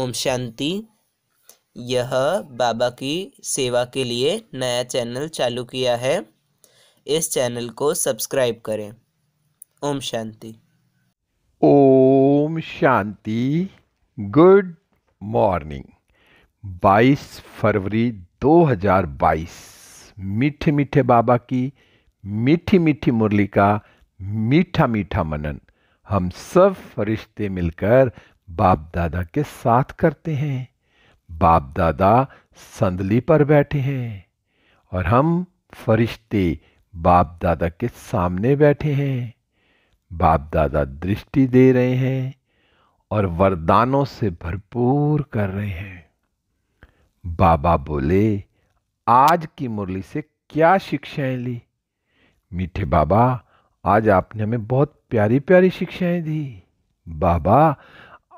ओम शांति यह बाबा की सेवा के लिए नया चैनल चालू किया है इस चैनल को सब्सक्राइब करें ओम शांति ओम शांति गुड मॉर्निंग 22 फरवरी 2022 मीठे मीठे बाबा की मीठी मीठी मुरली का मीठा मीठा मनन हम सब फरिश्ते मिलकर बाप दादा के साथ करते हैं बाप दादा संदली पर बैठे हैं और हम फरिश्ते बाप दादा के सामने बैठे हैं बाप दादा दृष्टि दे रहे हैं और वरदानों से भरपूर कर रहे हैं बाबा बोले आज की मुरली से क्या शिक्षाएं ली मीठे बाबा आज आपने हमें बहुत प्यारी प्यारी शिक्षाएं दी बाबा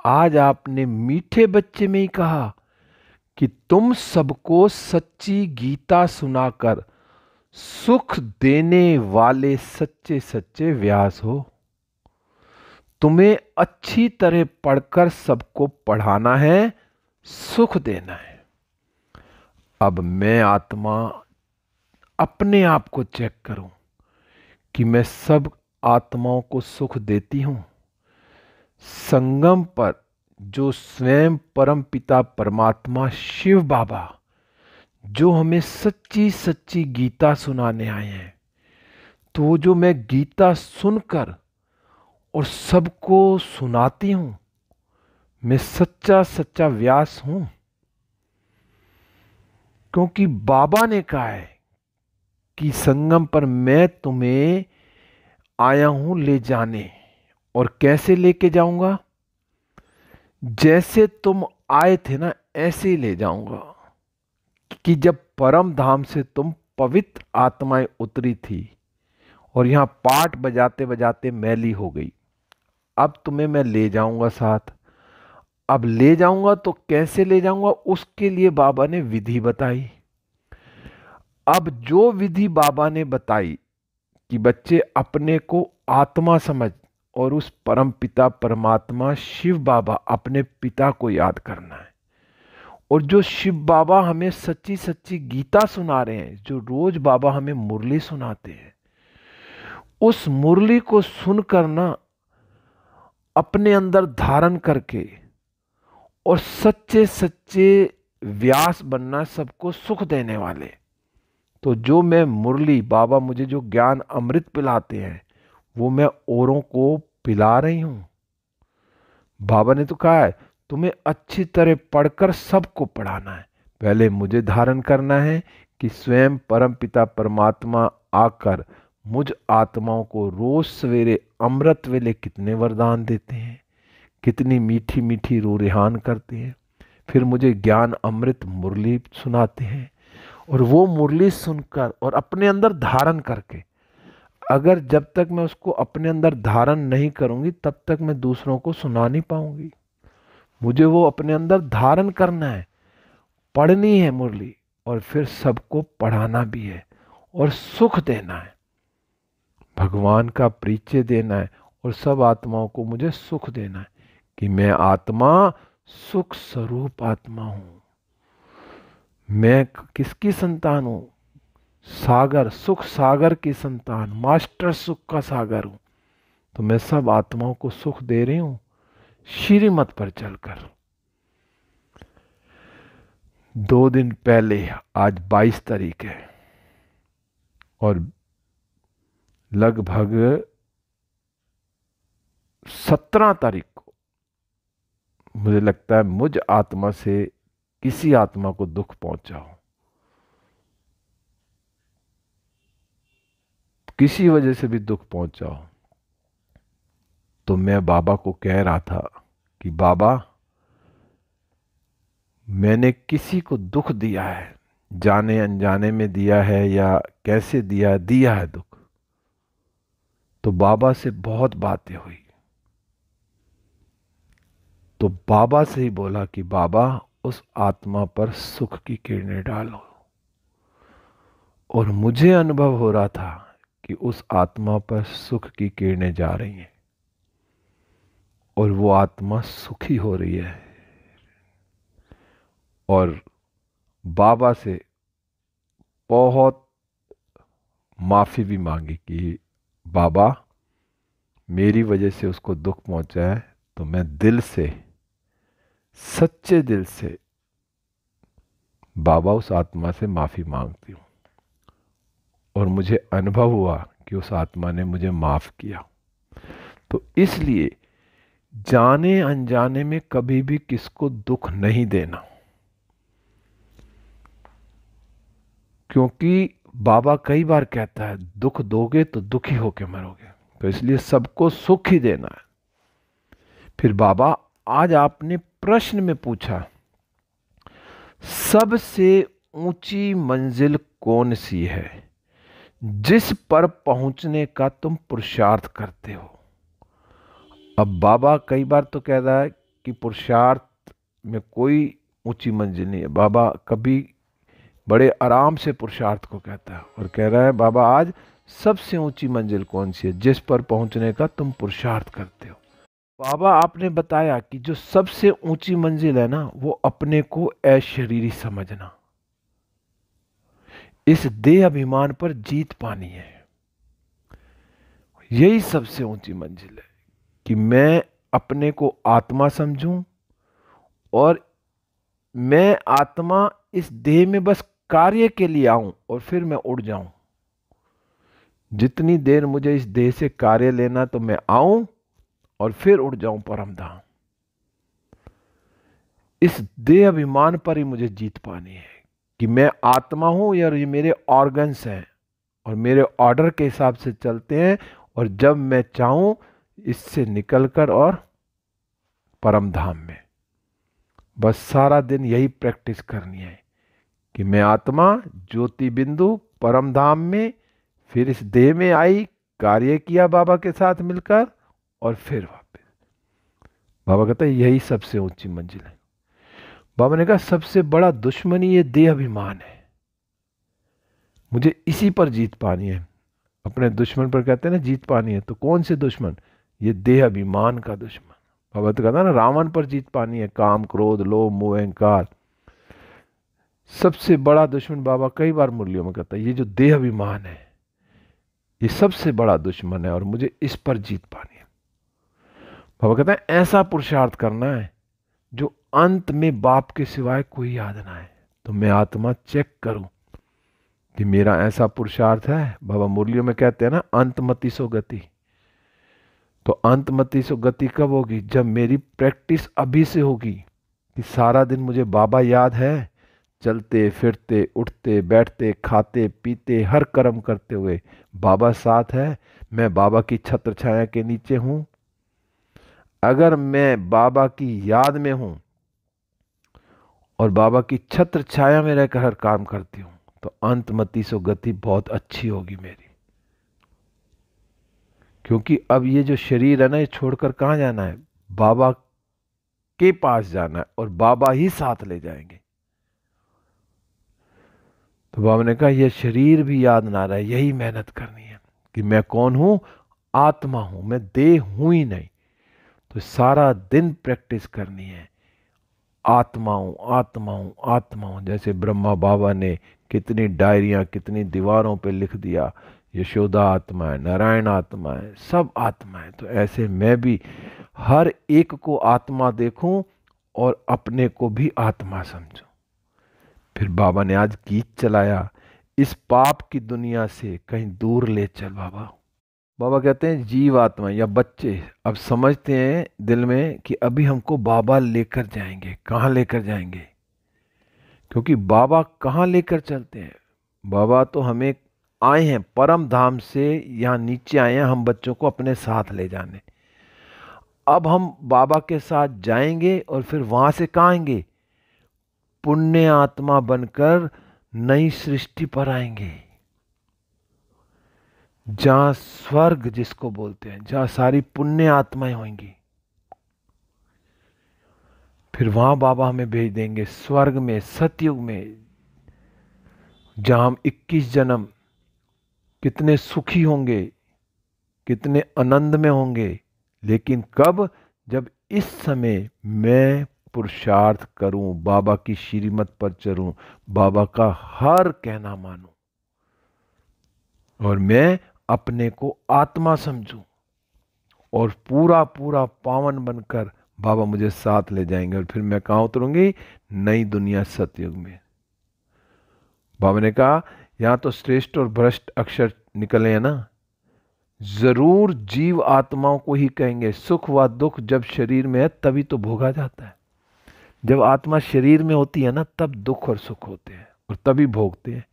आज आपने मीठे बच्चे में ही कहा कि तुम सबको सच्ची गीता सुनाकर सुख देने वाले सच्चे सच्चे व्यास हो तुम्हें अच्छी तरह पढ़कर सबको पढ़ाना है सुख देना है अब मैं आत्मा अपने आप को चेक करूं कि मैं सब आत्माओं को सुख देती हूं संगम पर जो स्वयं परम पिता परमात्मा शिव बाबा जो हमें सच्ची सच्ची गीता सुनाने आए हैं तो जो मैं गीता सुनकर और सबको सुनाती हूँ मैं सच्चा सच्चा व्यास हूँ क्योंकि बाबा ने कहा है कि संगम पर मैं तुम्हें आया हूँ ले जाने और कैसे लेके जाऊंगा जैसे तुम आए थे ना ऐसे ही ले जाऊंगा कि जब परम धाम से तुम पवित्र आत्माएं उतरी थी और यहां पाठ बजाते बजाते मैली हो गई अब तुम्हें मैं ले जाऊंगा साथ अब ले जाऊंगा तो कैसे ले जाऊंगा उसके लिए बाबा ने विधि बताई अब जो विधि बाबा ने बताई कि बच्चे अपने को आत्मा समझ और उस परम पिता परमात्मा शिव बाबा अपने पिता को याद करना है और जो शिव बाबा हमें सच्ची सच्ची गीता सुना रहे हैं जो रोज बाबा हमें मुरली सुनाते हैं उस मुरली को सुन करना अपने अंदर धारण करके और सच्चे सच्चे व्यास बनना सबको सुख देने वाले तो जो मैं मुरली बाबा मुझे जो ज्ञान अमृत पिलाते हैं वो मैं औरों को पिला रही हूँ बाबा ने तो कहा है तुम्हें अच्छी तरह पढ़कर सबको पढ़ाना है पहले मुझे धारण करना है कि स्वयं परमपिता परमात्मा आकर मुझ आत्माओं को रोज सवेरे अमृत वेले कितने वरदान देते हैं कितनी मीठी मीठी रिहान करते हैं फिर मुझे ज्ञान अमृत मुरली सुनाते हैं और वो मुरली सुनकर और अपने अंदर धारण करके अगर जब तक मैं उसको अपने अंदर धारण नहीं करूंगी तब तक मैं दूसरों को सुना नहीं पाऊंगी मुझे वो अपने अंदर धारण करना है पढ़नी है मुरली और फिर सबको पढ़ाना भी है और सुख देना है भगवान का परिचय देना है और सब आत्माओं को मुझे सुख देना है कि मैं आत्मा सुख स्वरूप आत्मा हूं मैं किसकी संतान हूं सागर सुख सागर की संतान मास्टर सुख का सागर हूं तो मैं सब आत्माओं को सुख दे रही हूं श्रीमत पर चलकर दो दिन पहले आज 22 तारीख है और लगभग 17 तारीख को मुझे लगता है मुझ आत्मा से किसी आत्मा को दुख पहुंचाओ किसी वजह से भी दुख पहुंच जाओ तो मैं बाबा को कह रहा था कि बाबा मैंने किसी को दुख दिया है जाने अनजाने में दिया है या कैसे दिया दिया है दुख तो बाबा से बहुत बातें हुई तो बाबा से ही बोला कि बाबा उस आत्मा पर सुख की किरणें डालो और मुझे अनुभव हो रहा था कि उस आत्मा पर सुख की किरणें जा रही हैं और वो आत्मा सुखी हो रही है और बाबा से बहुत माफ़ी भी मांगी कि बाबा मेरी वजह से उसको दुख पहुंचा है तो मैं दिल से सच्चे दिल से बाबा उस आत्मा से माफ़ी मांगती हूँ और मुझे अनुभव हुआ कि उस आत्मा ने मुझे माफ़ किया तो इसलिए जाने अनजाने में कभी भी किसको दुख नहीं देना क्योंकि बाबा कई बार कहता है दुख दोगे तो दुखी होके मरोगे तो इसलिए सबको सुख ही देना है फिर बाबा आज आपने प्रश्न में पूछा सबसे ऊंची मंजिल कौन सी है जिस पर पहुंचने का तुम पुरुषार्थ करते हो अब बाबा कई बार तो कह रहा है कि पुरुषार्थ में कोई ऊंची मंजिल नहीं है बाबा कभी बड़े आराम से पुरुषार्थ को कहता है और कह रहा है बाबा आज सबसे ऊंची मंजिल कौन सी है जिस पर पहुंचने का तुम पुरुषार्थ करते हो बाबा आपने बताया कि जो सबसे ऊंची मंजिल है ना वो अपने को अशरीरी समझना इस देह अभिमान पर जीत पानी है यही सबसे ऊंची मंजिल है कि मैं अपने को आत्मा समझूं और मैं आत्मा इस देह में बस कार्य के लिए आऊं और फिर मैं उड़ जाऊं जितनी देर मुझे इस देह से कार्य लेना तो मैं आऊं और फिर उड़ जाऊं परमधाम इस देह अभिमान पर ही मुझे जीत पानी है कि मैं आत्मा हूँ या ये मेरे ऑर्गन्स हैं और मेरे ऑर्डर के हिसाब से चलते हैं और जब मैं चाहूँ इससे निकलकर और परम धाम में बस सारा दिन यही प्रैक्टिस करनी है कि मैं आत्मा ज्योति बिंदु परम धाम में फिर इस देह में आई कार्य किया बाबा के साथ मिलकर और फिर वापस बाबा कहते हैं यही सबसे ऊंची मंजिल है बाबा ने कहा सबसे बड़ा दुश्मनी ये देह अभिमान है मुझे इसी पर जीत पानी है अपने दुश्मन पर कहते हैं ना जीत पानी है तो कौन से दुश्मन ये देह अभिमान का दुश्मन बाबा तो कहता ना रावण पर जीत पानी है काम क्रोध लोभ मोह अहंकार सबसे बड़ा दुश्मन बाबा कई बार मुरलियों में कहता है ये जो देह अभिमान है ये सबसे बड़ा दुश्मन है और मुझे इस पर जीत पानी है बाबा कहते हैं ऐसा पुरुषार्थ करना है जो अंत में बाप के सिवाय कोई याद ना है तो मैं आत्मा चेक करूं कि मेरा ऐसा पुरुषार्थ है बाबा मुरलियों में कहते हैं ना मती सो गति तो मती सो गति कब होगी जब मेरी प्रैक्टिस अभी से होगी कि सारा दिन मुझे बाबा याद है चलते फिरते उठते बैठते खाते पीते हर कर्म करते हुए बाबा साथ है मैं बाबा की छत्र छाया के नीचे हूँ अगर मैं बाबा की याद में हूं और बाबा की छत्र छाया में रहकर हर काम करती हूं तो अंत मती सो गति बहुत अच्छी होगी मेरी क्योंकि अब ये जो शरीर है ना ये छोड़कर कहां जाना है बाबा के पास जाना है और बाबा ही साथ ले जाएंगे तो बाबा ने कहा यह शरीर भी याद ना रहे यही मेहनत करनी है कि मैं कौन हूं आत्मा हूं मैं देह हूं ही नहीं तो सारा दिन प्रैक्टिस करनी है आत्माओं आत्माओं आत्माओं जैसे ब्रह्मा बाबा ने कितनी डायरियाँ कितनी दीवारों पे लिख दिया यशोदा आत्मा है नारायण आत्मा है सब आत्मा है तो ऐसे मैं भी हर एक को आत्मा देखूं और अपने को भी आत्मा समझूं फिर बाबा ने आज गीत चलाया इस पाप की दुनिया से कहीं दूर ले चल बाबा बाबा कहते हैं जीव आत्मा या बच्चे अब समझते हैं दिल में कि अभी हमको बाबा लेकर जाएंगे कहाँ लेकर जाएंगे क्योंकि बाबा कहाँ लेकर चलते हैं बाबा तो हमें आए हैं परम धाम से यहाँ नीचे आए हैं हम बच्चों को अपने साथ ले जाने अब हम बाबा के साथ जाएंगे और फिर वहाँ से कहाँ आएंगे पुण्य आत्मा बनकर नई सृष्टि पर आएंगे जहां स्वर्ग जिसको बोलते हैं जहां सारी पुण्य आत्माएं होंगी फिर वहां बाबा हमें भेज देंगे स्वर्ग में सतयुग में जहां हम इक्कीस जन्म कितने सुखी होंगे कितने आनंद में होंगे लेकिन कब जब इस समय मैं पुरुषार्थ करूं बाबा की श्रीमत पर चलूं बाबा का हर कहना मानूं और मैं अपने को आत्मा समझूं और पूरा पूरा पावन बनकर बाबा मुझे साथ ले जाएंगे और फिर मैं कहाँ उतरूंगी नई दुनिया सतयुग में बाबा ने कहा यहां तो श्रेष्ठ और भ्रष्ट अक्षर निकले हैं ना जरूर जीव आत्माओं को ही कहेंगे सुख व दुख जब शरीर में है तभी तो भोगा जाता है जब आत्मा शरीर में होती है ना तब दुख और सुख होते हैं और तभी भोगते हैं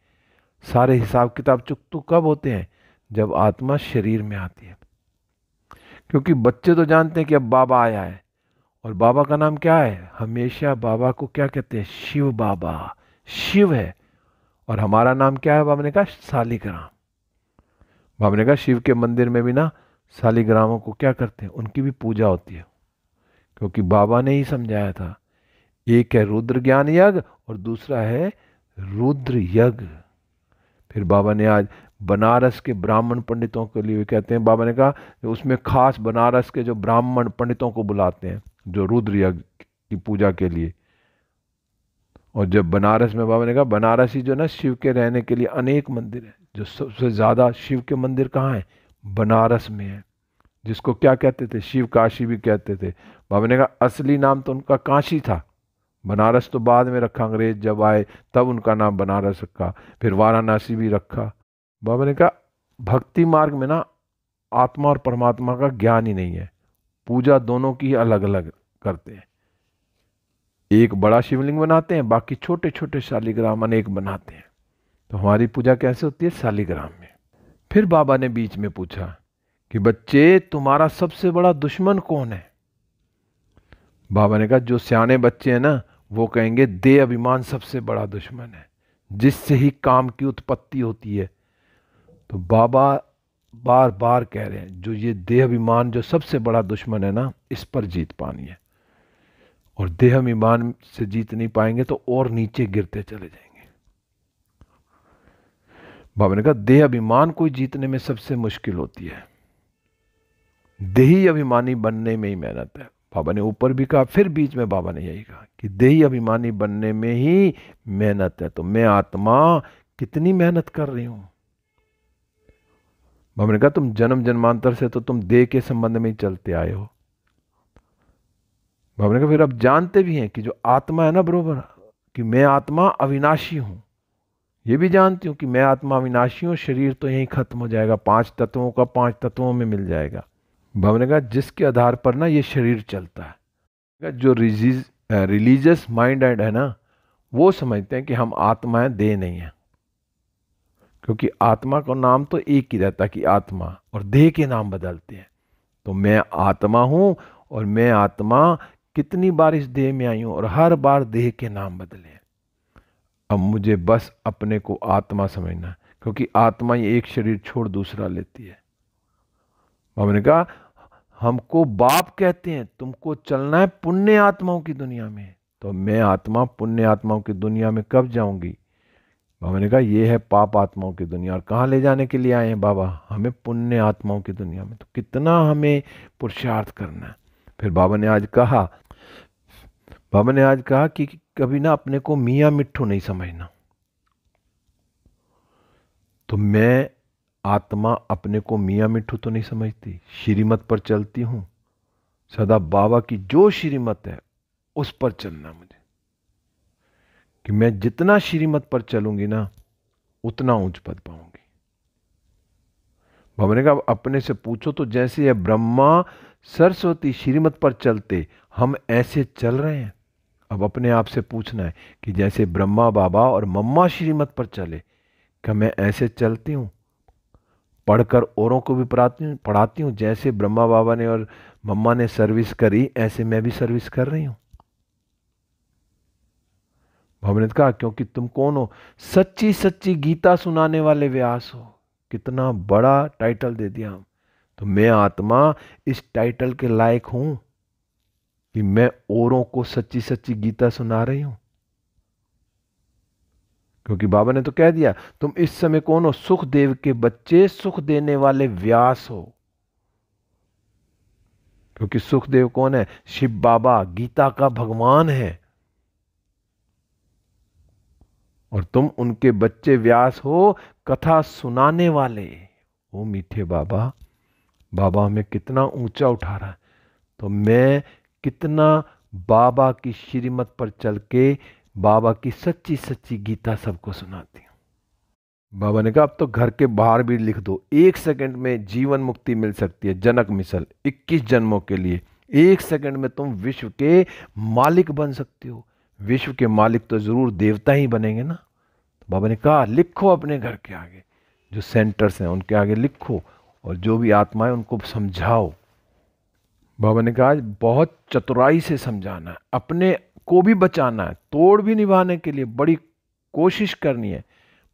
सारे हिसाब किताब चुक तो कब होते हैं जब आत्मा शरीर में आती है क्योंकि बच्चे तो जानते हैं कि अब बाबा आया है और बाबा का नाम क्या है हमेशा बाबा को क्या कहते हैं शिव बाबा शिव है और हमारा नाम क्या है बाबा ने कहा शालिग्राम बाबा ने कहा शिव के मंदिर में भी ना शालिग्रामों को क्या करते हैं उनकी भी पूजा होती है क्योंकि बाबा ने ही समझाया था एक है रुद्र ज्ञान यज्ञ और दूसरा है रुद्र यज्ञ फिर बाबा ने आज बनारस के ब्राह्मण पंडितों के लिए कहते हैं बाबा ने कहा उसमें खास बनारस के जो ब्राह्मण पंडितों को बुलाते हैं जो रुद्र यज्ञ की पूजा के लिए और जब बनारस में बाबा ने कहा बनारस ही जो ना शिव के रहने के लिए अनेक मंदिर हैं जो सबसे ज़्यादा शिव के मंदिर कहाँ हैं बनारस में है जिसको क्या कहते थे शिव काशी भी कहते थे बाबा ने कहा असली नाम तो उनका काशी था बनारस तो बाद में रखा अंग्रेज जब आए तब उनका नाम बनारस रखा फिर वाराणसी भी रखा बाबा ने कहा भक्ति मार्ग में ना आत्मा और परमात्मा का ज्ञान ही नहीं है पूजा दोनों की अलग अलग करते हैं एक बड़ा शिवलिंग बनाते हैं बाकी छोटे छोटे शालिग्राम अनेक बनाते हैं तो हमारी पूजा कैसे होती है शालिग्राम में फिर बाबा ने बीच में पूछा कि बच्चे तुम्हारा सबसे बड़ा दुश्मन कौन है बाबा ने कहा जो सियाने बच्चे हैं ना वो कहेंगे दे अभिमान सबसे बड़ा दुश्मन है जिससे ही काम की उत्पत्ति होती है तो बाबा बार बार कह रहे हैं जो ये देहाभिमान जो सबसे बड़ा दुश्मन है ना इस पर जीत पानी है और देहाभिमान से जीत नहीं पाएंगे तो और नीचे गिरते चले जाएंगे बाबा ने कहा देह अभिमान को जीतने में सबसे मुश्किल होती है देही अभिमानी बनने में ही मेहनत है बाबा ने ऊपर भी कहा फिर बीच में बाबा ने यही कहा कि देही अभिमानी बनने में ही मेहनत है तो मैं आत्मा कितनी मेहनत कर रही हूं बाबा ने कहा तुम जन्म जन्मांतर से तो तुम देह के संबंध में ही चलते आए हो बाबा ने कहा फिर आप जानते भी हैं कि जो आत्मा है ना बरोबर कि मैं आत्मा अविनाशी हूं ये भी जानती हूं कि मैं आत्मा अविनाशी हूं शरीर तो यहीं खत्म हो जाएगा पांच तत्वों का पांच तत्वों में मिल जाएगा बाबा ने कहा जिसके आधार पर ना ये शरीर चलता है जो रिलीजियस माइंड एंड है ना वो समझते हैं कि हम आत्माएं दे नहीं है क्योंकि आत्मा का नाम तो एक ही रहता कि आत्मा और देह के नाम बदलते हैं तो मैं आत्मा हूं और मैं आत्मा कितनी बार इस देह में आई हूं और हर बार देह के नाम बदले अब मुझे बस अपने को आत्मा समझना क्योंकि आत्मा ये एक शरीर छोड़ दूसरा लेती है हमने ने कहा हमको बाप कहते हैं तुमको चलना है पुण्य आत्माओं की दुनिया में तो मैं आत्मा पुण्य आत्माओं की दुनिया में कब जाऊंगी बाबा ने कहा ये है पाप आत्माओं की दुनिया और कहाँ ले जाने के लिए आए हैं बाबा हमें पुण्य आत्माओं की दुनिया में तो कितना हमें पुरुषार्थ करना है फिर बाबा ने आज कहा बाबा ने आज कहा कि कभी ना अपने को मियाँ मिट्ठू नहीं समझना तो मैं आत्मा अपने को मियाँ मिट्ठू तो नहीं समझती श्रीमत पर चलती हूँ सदा बाबा की जो श्रीमत है उस पर चलना मुझे कि मैं जितना श्रीमत पर चलूंगी ना उतना ऊंच पद पाऊंगी भवन का अपने से पूछो तो जैसे यह ब्रह्मा सरस्वती श्रीमत पर चलते हम ऐसे चल रहे हैं अब अपने आप से पूछना है कि जैसे ब्रह्मा बाबा और मम्मा श्रीमत पर चले क्या मैं ऐसे चलती हूँ पढ़कर औरों को भी पढ़ाती हूँ पढ़ाती हूँ जैसे ब्रह्मा बाबा ने और मम्मा ने सर्विस करी ऐसे मैं भी सर्विस कर रही हूँ भवन ने कहा क्योंकि तुम कौन हो सच्ची सच्ची गीता सुनाने वाले व्यास हो कितना बड़ा टाइटल दे दिया हम तो मैं आत्मा इस टाइटल के लायक हूं कि मैं औरों को सच्ची सच्ची गीता सुना रही हूं क्योंकि बाबा ने तो कह दिया तुम इस समय कौन हो सुखदेव के बच्चे सुख देने वाले व्यास हो क्योंकि सुखदेव कौन है शिव बाबा गीता का भगवान है और तुम उनके बच्चे व्यास हो कथा सुनाने वाले वो मीठे बाबा बाबा हमें कितना ऊंचा उठा रहा है तो मैं कितना बाबा की श्रीमत पर चल के बाबा की सच्ची सच्ची गीता सबको सुनाती हूँ बाबा ने कहा अब तो घर के बाहर भी लिख दो एक सेकंड में जीवन मुक्ति मिल सकती है जनक मिसल 21 जन्मों के लिए एक सेकंड में तुम विश्व के मालिक बन सकते हो विश्व के मालिक तो ज़रूर देवता ही बनेंगे ना तो बाबा ने कहा लिखो अपने घर के आगे जो सेंटर्स हैं उनके आगे लिखो और जो भी आत्माएं उनको समझाओ बाबा ने कहा बहुत चतुराई से समझाना है अपने को भी बचाना है तोड़ भी निभाने के लिए बड़ी कोशिश करनी है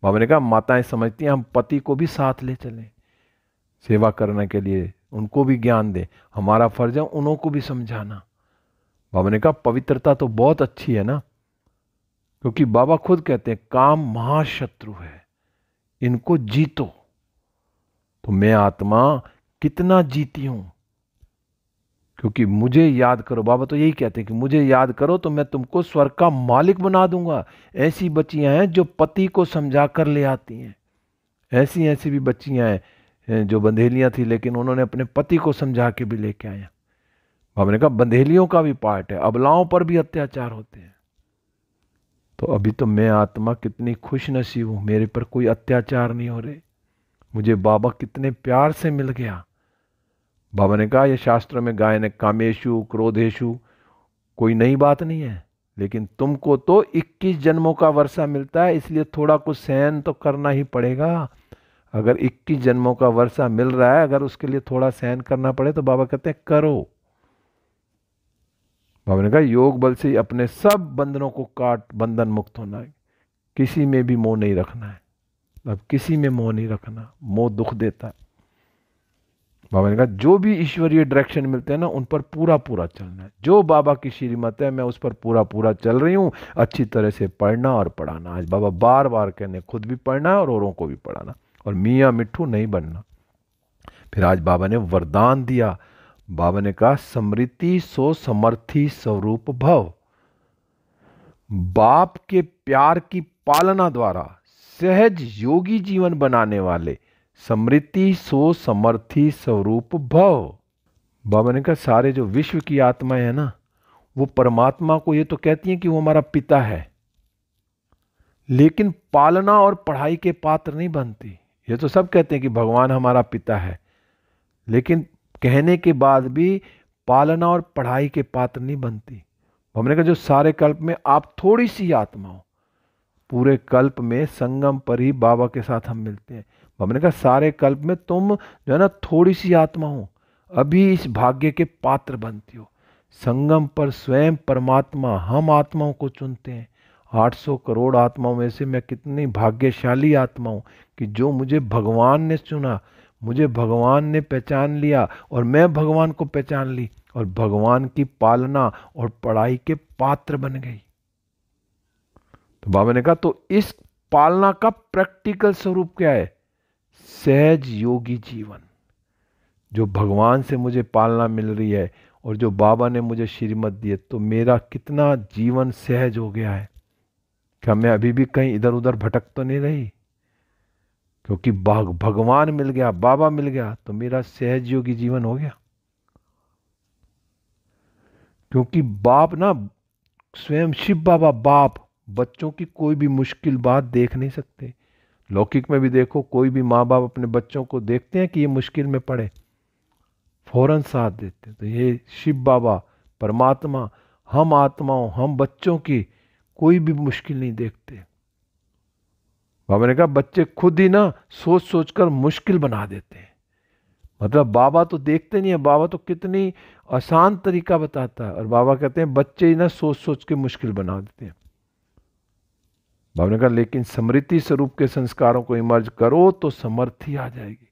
बाबा ने कहा माताएं समझती हैं हम पति को भी साथ ले चलें सेवा करने के लिए उनको भी ज्ञान दें हमारा फर्ज है उनको भी समझाना बाबा ने कहा पवित्रता तो बहुत अच्छी है ना क्योंकि बाबा खुद कहते हैं काम महाशत्रु है इनको जीतो तो मैं आत्मा कितना जीती हूं क्योंकि मुझे याद करो बाबा तो यही कहते हैं कि मुझे याद करो तो मैं तुमको स्वर्ग का मालिक बना दूंगा ऐसी बच्चियां हैं जो पति को समझा कर ले आती हैं ऐसी ऐसी भी बच्चियां हैं जो बंधेलियां थी लेकिन उन्होंने अपने पति को समझा के भी लेके आया हमने कहा बंधेलियों का भी पार्ट है अबलाओं पर भी अत्याचार होते हैं तो अभी तो मैं आत्मा कितनी खुश नसीब हूं मेरे पर कोई अत्याचार नहीं हो रहे मुझे बाबा कितने प्यार से मिल गया बाबा ने कहा यह शास्त्र में गाय ने कामेशु क्रोधेशु कोई नई बात नहीं है लेकिन तुमको तो 21 जन्मों का वर्षा मिलता है इसलिए थोड़ा कुछ सहन तो करना ही पड़ेगा अगर 21 जन्मों का वर्षा मिल रहा है अगर उसके लिए थोड़ा सहन करना पड़े तो बाबा कहते हैं करो बाबा ने कहा योग बल से अपने सब बंधनों को काट बंधन मुक्त होना है किसी में भी मोह नहीं रखना है अब किसी में मोह नहीं रखना मोह दुख देता है बाबा ने कहा जो भी ईश्वरीय डायरेक्शन मिलते हैं ना उन पर पूरा पूरा चलना है जो बाबा की श्रीमत है मैं उस पर पूरा पूरा चल रही हूँ अच्छी तरह से पढ़ना और पढ़ाना आज बाबा बार बार कहने खुद भी पढ़ना है और औरों को भी पढ़ाना और मियाँ मिट्ठू नहीं बनना फिर आज बाबा ने वरदान दिया बाबा ने कहा समृति सो समर्थी स्वरूप भव बाप के प्यार की पालना द्वारा सहज योगी जीवन बनाने वाले समृति सो समर्थी स्वरूप भव बाबा ने कहा सारे जो विश्व की आत्माएं है ना वो परमात्मा को ये तो कहती हैं कि वो हमारा पिता है लेकिन पालना और पढ़ाई के पात्र नहीं बनती ये तो सब कहते हैं कि भगवान हमारा पिता है लेकिन कहने के बाद भी पालना और पढ़ाई के पात्र नहीं बनती हमने कहा जो सारे कल्प में आप थोड़ी सी आत्मा हो पूरे कल्प में संगम पर ही बाबा के साथ हम मिलते हैं हमने कहा सारे कल्प में तुम जो है ना थोड़ी सी आत्मा हो अभी इस भाग्य के पात्र बनती हो संगम पर स्वयं परमात्मा हम आत्माओं को चुनते हैं 800 करोड़ आत्माओं में से मैं कितनी भाग्यशाली आत्मा हूँ कि जो मुझे भगवान ने चुना मुझे भगवान ने पहचान लिया और मैं भगवान को पहचान ली और भगवान की पालना और पढ़ाई के पात्र बन गई तो बाबा ने कहा तो इस पालना का प्रैक्टिकल स्वरूप क्या है सहज योगी जीवन जो भगवान से मुझे पालना मिल रही है और जो बाबा ने मुझे श्रीमत दिए तो मेरा कितना जीवन सहज हो गया है क्या मैं अभी भी कहीं इधर उधर भटक तो नहीं रही क्योंकि भाग भगवान मिल गया बाबा मिल गया तो मेरा सहज योगी जीवन हो गया क्योंकि बाप ना स्वयं शिव बाबा बाप बच्चों की कोई भी मुश्किल बात देख नहीं सकते लौकिक में भी देखो कोई भी माँ बाप अपने बच्चों को देखते हैं कि ये मुश्किल में पड़े फौरन साथ देते तो ये शिव बाबा परमात्मा हम आत्माओं हम बच्चों की कोई भी मुश्किल नहीं देखते बाबा ने कहा बच्चे खुद ही ना सोच सोच कर मुश्किल बना देते हैं मतलब बाबा तो देखते नहीं है बाबा तो कितनी आसान तरीका बताता है और बाबा कहते हैं बच्चे ही ना सोच सोच के मुश्किल बना देते हैं बाबा ने कहा लेकिन समृद्धि स्वरूप के संस्कारों को इमर्ज करो तो समर्थी आ जाएगी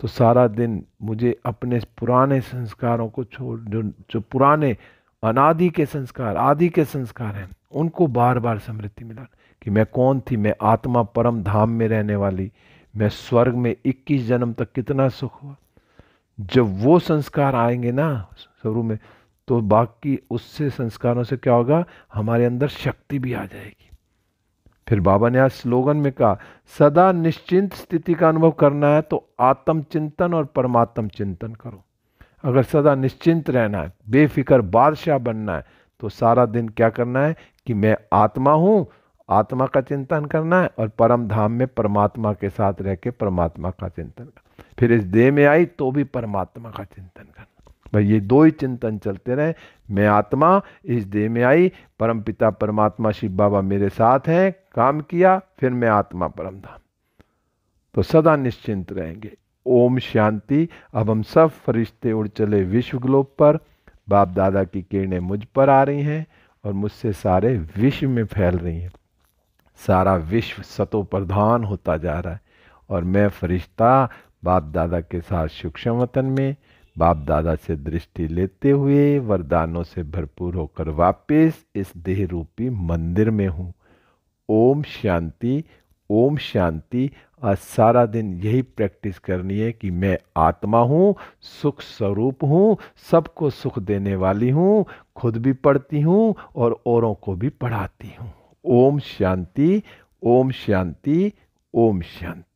तो सारा दिन मुझे अपने पुराने संस्कारों को छोड़ जो जो पुराने अनादि के संस्कार आदि के संस्कार हैं उनको बार बार समृद्धि मिला कि मैं कौन थी मैं आत्मा परम धाम में रहने वाली मैं स्वर्ग में 21 जन्म तक कितना सुख हुआ जब वो संस्कार आएंगे ना शुरू में तो बाकी उससे संस्कारों से क्या होगा हमारे अंदर शक्ति भी आ जाएगी फिर बाबा ने आज स्लोगन में कहा सदा निश्चिंत स्थिति का अनुभव करना है तो आत्म चिंतन और परमात्म चिंतन करो अगर सदा निश्चिंत रहना है बेफिक्र बादशाह बनना है तो सारा दिन क्या करना है कि मैं आत्मा हूँ आत्मा का चिंतन करना है और परम धाम में परमात्मा के साथ रह के परमात्मा का चिंतन करना फिर इस देह में आई तो भी परमात्मा का चिंतन करना भाई ये दो ही चिंतन चलते रहे मैं आत्मा इस देह में आई परम पिता परमात्मा शिव बाबा मेरे साथ हैं काम किया फिर मैं आत्मा परम धाम तो सदा निश्चिंत रहेंगे ओम शांति अब हम सब फरिश्ते उड़ चले विश्व ग्लोब पर बाप दादा की किरणें मुझ पर आ रही हैं और मुझसे सारे विश्व में फैल रही हैं सारा विश्व सतो प्रधान होता जा रहा है और मैं फरिश्ता बाप दादा के साथ सूक्ष्म वतन में बाप दादा से दृष्टि लेते हुए वरदानों से भरपूर होकर वापस इस देह रूपी मंदिर में हूँ ओम शांति ओम शांति और सारा दिन यही प्रैक्टिस करनी है कि मैं आत्मा हूँ सुख स्वरूप हूँ सबको सुख देने वाली हूँ खुद भी पढ़ती हूँ और औरों को भी पढ़ाती हूँ ओम शांति ओम शांति ओम शांति